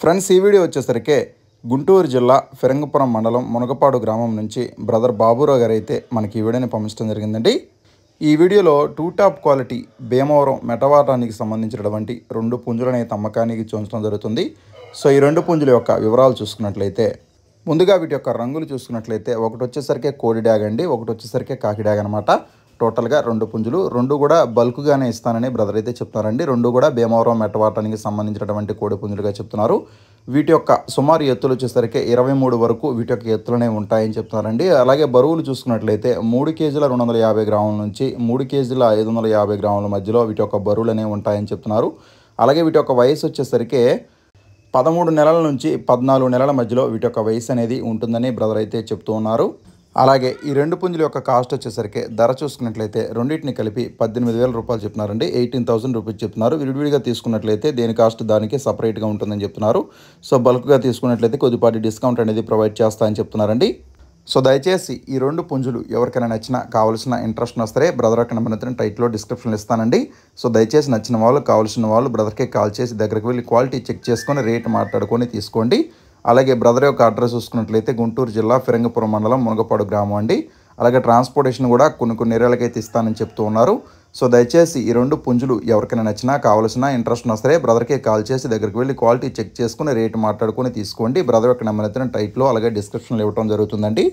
friends ఈ video వచ్చేసరికి గుంటూరు జిల్లా ఫిరంగపురం మండలం మునగపాడు గ్రామం నుంచి బ్రదర్ బాబురావు గారు అయితే మనకి ఈ వీడియోని పంపించడం జరిగిందండి ఈ వీడియోలో టూ టాప్ క్వాలిటీ భీమవరం మెటవాటానికి సంబంధించినటువంటి రెండు పుంజులని తమ్మకానికి అమ్మకానికి జరుగుతుంది సో ఈ రెండు పుంజుల యొక్క వివరాలు చూసుకున్నట్లయితే ముందుగా వీటి యొక్క రంగులు చూసుకున్నట్లయితే ఒకటి వచ్చేసరికి కోడి డ్యాగ్ అండి ఒకటి వచ్చేసరికి కాకి డ్యాగ్ అనమాట టోటల్గా రెండు పుంజులు రెండు కూడా బల్క్గానే ఇస్తానని బ్రదర్ అయితే చెప్తున్నారండి రెండు కూడా భీమవరం మెట్టవాటానికి సంబంధించినటువంటి కోడి పుంజులుగా చెప్తున్నారు వీటి యొక్క సుమారు ఎత్తులు వచ్చేసరికి ఇరవై మూడు వరకు వీటి యొక్క ఎత్తులనే ఉంటాయని చెప్తున్నారండి అలాగే బరువులు చూసుకున్నట్లయితే మూడు కేజీల రెండు వందల యాభై గ్రాముల నుంచి మూడు కేజీల ఐదు వందల యాభై గ్రాముల మధ్యలో వీటి యొక్క బరువులు అనేవి ఉంటాయని చెప్తున్నారు అలాగే వీటి యొక్క వయసు వచ్చేసరికి పదమూడు నెలల నుంచి పద్నాలుగు నెలల మధ్యలో వీటి యొక్క వయసు అనేది ఉంటుందని బ్రదర్ అయితే చెప్తూ ఉన్నారు అలాగే ఈ రెండు పుంజుల యొక్క కాస్ట్ వచ్చేసరికి ధర చూసుకున్నట్లయితే రెండింటిని కలిపి పద్దెనిమిది వేల రూపాయలు చెప్తున్నారండి ఎయిటీన్ థౌసండ్ రూపీస్ చెప్తున్నారు విడివిడిగా తీసుకున్నట్లయితే దేని కాస్ట్ దానికి సపరేట్గా ఉంటుందని చెప్తున్నారు సో బల్క్గా తీసుకున్నట్లయితే కొద్దిపాటి డిస్కౌంట్ అనేది ప్రొవైడ్ చేస్తా అని చెప్తున్నారండి సో దయచేసి ఈ రెండు పుంజులు ఎవరికైనా నచ్చిన కావాల్సిన ఇంట్రెస్ట్ వస్తే బ్రదర్ అక్కడ నెంబర్ టైట్లో డిస్క్రిప్షన్లో ఇస్తానండి సో దయచేసి నచ్చిన వాళ్ళు కావాల్సిన వాళ్ళు బ్రదర్కే కాల్ చేసి దగ్గరికి వెళ్ళి క్వాలిటీ చెక్ చేసుకొని రేట్ మాట్లాడుకొని తీసుకోండి అలాగే బ్రదర్ యొక్క అడ్రస్ చూసుకున్నట్లయితే గుంటూరు జిల్లా ఫిరంగపురం మండలం మునగపాడు గ్రామం అండి అలాగే ట్రాన్స్పోర్టేషన్ కూడా కొన్ని కొన్ని ఏరియాలకైతే ఇస్తానని చెప్తూ ఉన్నారు సో దయచేసి ఈ రెండు పుంజులు ఎవరికైనా నచ్చినా కావాల్సిన ఇంట్రెస్ట్ ఉన్నా సరే బ్రదర్కే కాల్ చేసి దగ్గరికి వెళ్ళి క్వాలిటీ చెక్ చేసుకుని రేటు మాట్లాడుకొని తీసుకోండి బ్రదర్ యొక్క నెంబర్ అయితే టైట్లో అలాగే డిస్క్రిప్షన్లో ఇవ్వడం జరుగుతుందండి